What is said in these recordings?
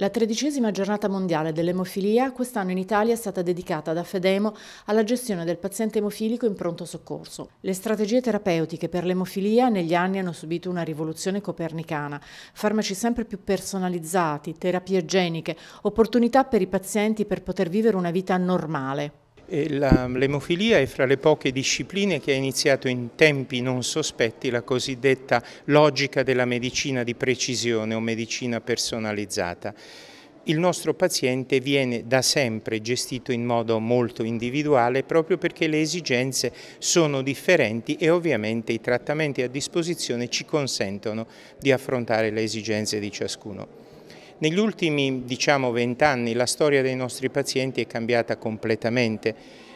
La tredicesima giornata mondiale dell'emofilia quest'anno in Italia è stata dedicata da Fedemo alla gestione del paziente emofilico in pronto soccorso. Le strategie terapeutiche per l'emofilia negli anni hanno subito una rivoluzione copernicana, farmaci sempre più personalizzati, terapie geniche, opportunità per i pazienti per poter vivere una vita normale. L'emofilia è fra le poche discipline che ha iniziato in tempi non sospetti la cosiddetta logica della medicina di precisione o medicina personalizzata. Il nostro paziente viene da sempre gestito in modo molto individuale proprio perché le esigenze sono differenti e ovviamente i trattamenti a disposizione ci consentono di affrontare le esigenze di ciascuno. Negli ultimi diciamo anni la storia dei nostri pazienti è cambiata completamente.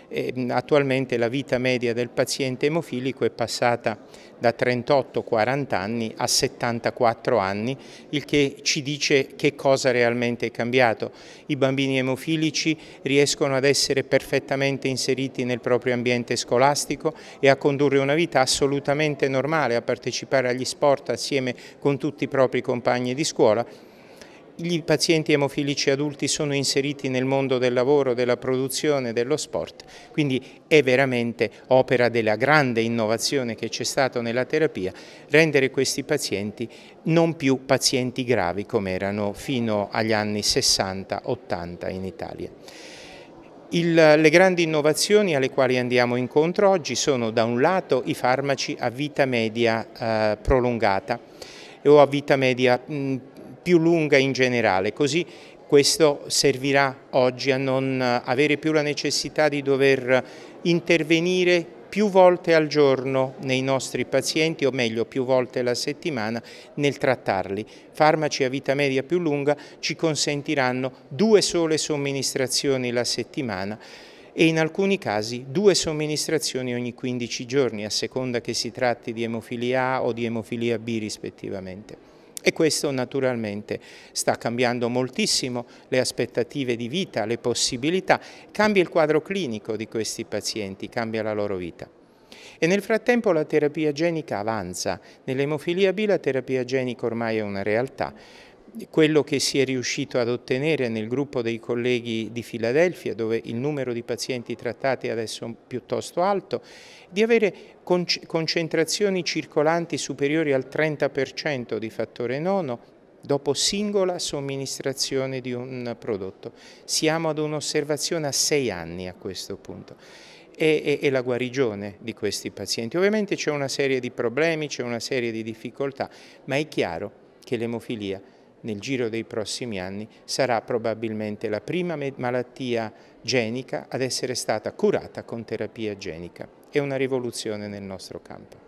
Ehm, attualmente la vita media del paziente emofilico è passata da 38-40 anni a 74 anni, il che ci dice che cosa realmente è cambiato. I bambini emofilici riescono ad essere perfettamente inseriti nel proprio ambiente scolastico e a condurre una vita assolutamente normale, a partecipare agli sport assieme con tutti i propri compagni di scuola i pazienti emofilici adulti sono inseriti nel mondo del lavoro, della produzione, dello sport, quindi è veramente opera della grande innovazione che c'è stata nella terapia, rendere questi pazienti non più pazienti gravi come erano fino agli anni 60-80 in Italia. Il, le grandi innovazioni alle quali andiamo incontro oggi sono da un lato i farmaci a vita media eh, prolungata o a vita media mh, più lunga in generale, così questo servirà oggi a non eh, avere più la necessità di dover intervenire più volte al giorno nei nostri pazienti, o meglio più volte alla settimana, nel trattarli. Farmaci a vita media più lunga ci consentiranno due sole somministrazioni la settimana e in alcuni casi due somministrazioni ogni 15 giorni, a seconda che si tratti di emofilia A o di emofilia B rispettivamente e questo naturalmente sta cambiando moltissimo le aspettative di vita, le possibilità, cambia il quadro clinico di questi pazienti, cambia la loro vita. E nel frattempo la terapia genica avanza, nell'emofilia B la terapia genica ormai è una realtà, quello che si è riuscito ad ottenere nel gruppo dei colleghi di Filadelfia, dove il numero di pazienti trattati è adesso piuttosto alto, di avere concentrazioni circolanti superiori al 30% di fattore nono dopo singola somministrazione di un prodotto. Siamo ad un'osservazione a sei anni a questo punto. E, e, e, la guarigione di questi pazienti. Ovviamente c'è una serie di problemi, c'è una serie di difficoltà, ma è chiaro che l'emofilia nel giro dei prossimi anni sarà probabilmente la prima malattia genica ad essere stata curata con terapia genica. È una rivoluzione nel nostro campo.